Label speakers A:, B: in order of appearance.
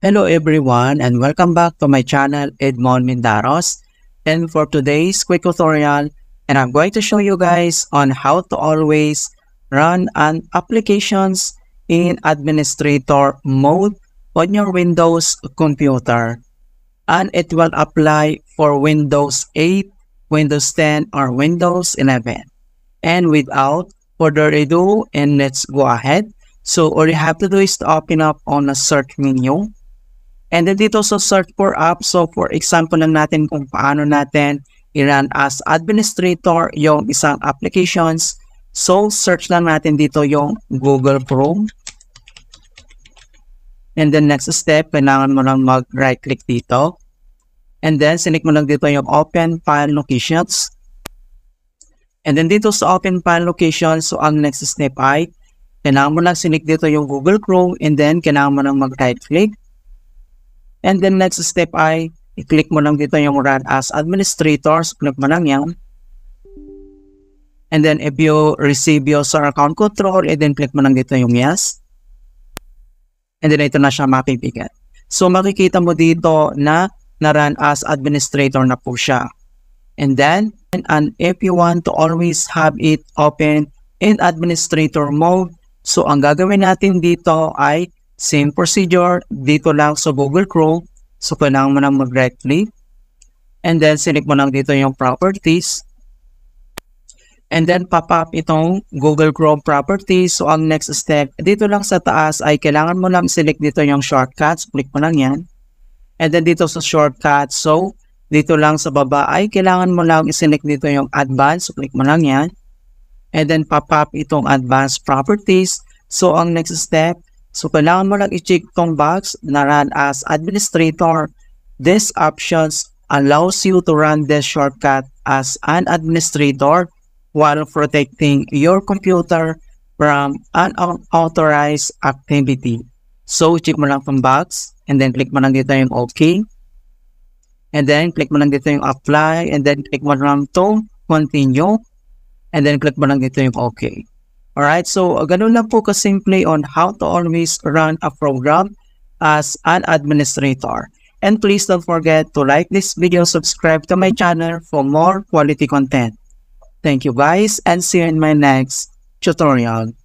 A: Hello everyone and welcome back to my channel Edmond Mindaros and for today's quick tutorial and I'm going to show you guys on how to always run an applications in administrator mode on your Windows computer and it will apply for Windows 8, Windows 10 or Windows 11 and without further ado and let's go ahead so all you have to do is to open up on a search menu And then dito sa search for app, so for example lang natin kung paano natin i-run as administrator yung isang applications. So search lang natin dito yung Google Chrome. And then next step, kailangan mo lang mag right click dito. And then sinik mo lang dito yung open file locations. And then dito sa open file locations, so ang next step ay kailangan mo lang sinik dito yung Google Chrome and then kailangan mo lang mag right click And then next step ay i-click mo lang dito yung run as administrator. So, click mo lang yan. And then if you receive user account control, and eh, then click mo lang dito yung yes. And then ito na siya mapipigyan. So makikita mo dito na na-run as administrator na po siya. And then, and if you want to always have it open in administrator mode, so ang gagawin natin dito ay Same procedure, dito lang sa Google Chrome. So, kailangan mo lang mag-right click. And then, select mo lang dito yung properties. And then, pop-up itong Google Chrome properties. So, ang next step, dito lang sa taas ay kailangan mo lang select dito yung shortcuts. Click mo lang yan. And then, dito sa shortcuts, so, dito lang sa baba ay kailangan mo lang i-select dito yung advanced. So, click mo lang yan. And then, pop-up itong advanced properties. So, ang next step, So, kailangan mo lang i-check tong box na run as administrator. These options allows you to run this shortcut as an administrator while protecting your computer from unauthorized activity. So, check mo lang tong box and then click mo lang dito yung OK. And then, click mo lang dito yung apply. And then, click mo lang to continue. And then, click mo lang dito yung okay. Alright, so uh, ganun lang po kasimple on how to always run a program as an administrator. And please don't forget to like this video, subscribe to my channel for more quality content. Thank you guys and see you in my next tutorial.